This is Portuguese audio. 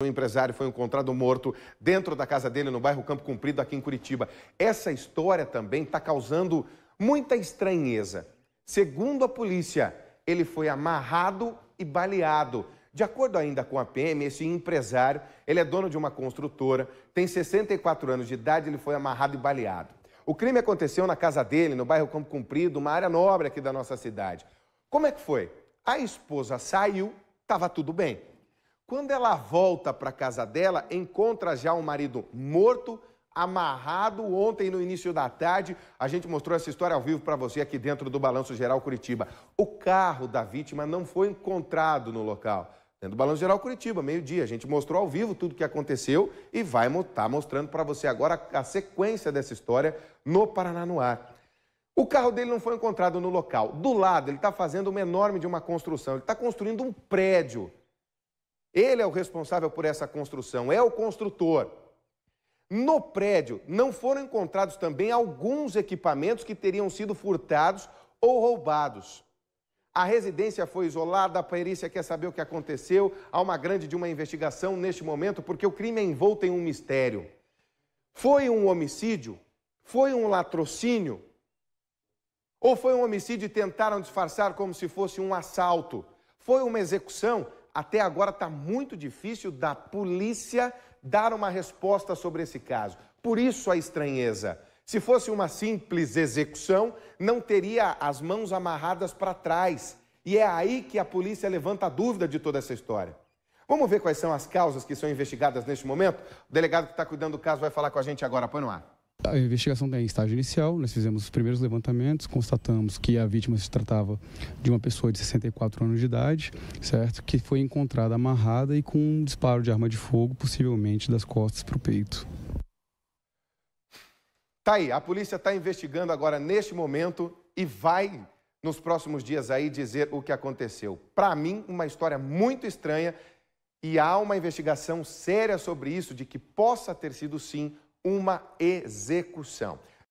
Um empresário foi encontrado morto dentro da casa dele no bairro Campo Cumprido, aqui em Curitiba. Essa história também está causando muita estranheza. Segundo a polícia, ele foi amarrado e baleado. De acordo ainda com a PM, esse empresário, ele é dono de uma construtora, tem 64 anos de idade, ele foi amarrado e baleado. O crime aconteceu na casa dele, no bairro Campo Cumprido, uma área nobre aqui da nossa cidade. Como é que foi? A esposa saiu, estava tudo bem. Quando ela volta para a casa dela, encontra já o marido morto, amarrado. Ontem, no início da tarde, a gente mostrou essa história ao vivo para você aqui dentro do Balanço Geral Curitiba. O carro da vítima não foi encontrado no local. Dentro do Balanço Geral Curitiba, meio-dia. A gente mostrou ao vivo tudo o que aconteceu e vai estar tá mostrando para você agora a sequência dessa história no Paraná no Ar. O carro dele não foi encontrado no local. Do lado, ele está fazendo uma enorme de uma construção. Ele está construindo um prédio ele é o responsável por essa construção, é o construtor. No prédio não foram encontrados também alguns equipamentos que teriam sido furtados ou roubados. A residência foi isolada, a perícia quer saber o que aconteceu. Há uma grande de uma investigação neste momento, porque o crime é envolto em um mistério. Foi um homicídio? Foi um latrocínio? Ou foi um homicídio e tentaram disfarçar como se fosse um assalto? Foi uma execução? até agora está muito difícil da polícia dar uma resposta sobre esse caso. Por isso a estranheza. Se fosse uma simples execução, não teria as mãos amarradas para trás. E é aí que a polícia levanta a dúvida de toda essa história. Vamos ver quais são as causas que são investigadas neste momento? O delegado que está cuidando do caso vai falar com a gente agora. Põe no ar. A investigação tem estágio inicial, nós fizemos os primeiros levantamentos, constatamos que a vítima se tratava de uma pessoa de 64 anos de idade, certo? Que foi encontrada amarrada e com um disparo de arma de fogo, possivelmente das costas para o peito. Tá aí, a polícia está investigando agora neste momento e vai nos próximos dias aí dizer o que aconteceu. Para mim, uma história muito estranha e há uma investigação séria sobre isso de que possa ter sido sim uma execução.